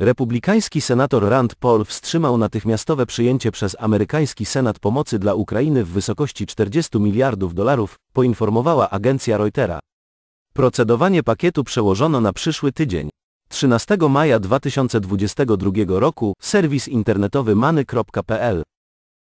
Republikański senator Rand Paul wstrzymał natychmiastowe przyjęcie przez amerykański Senat pomocy dla Ukrainy w wysokości 40 miliardów dolarów, poinformowała agencja Reutera. Procedowanie pakietu przełożono na przyszły tydzień. 13 maja 2022 roku serwis internetowy many.pl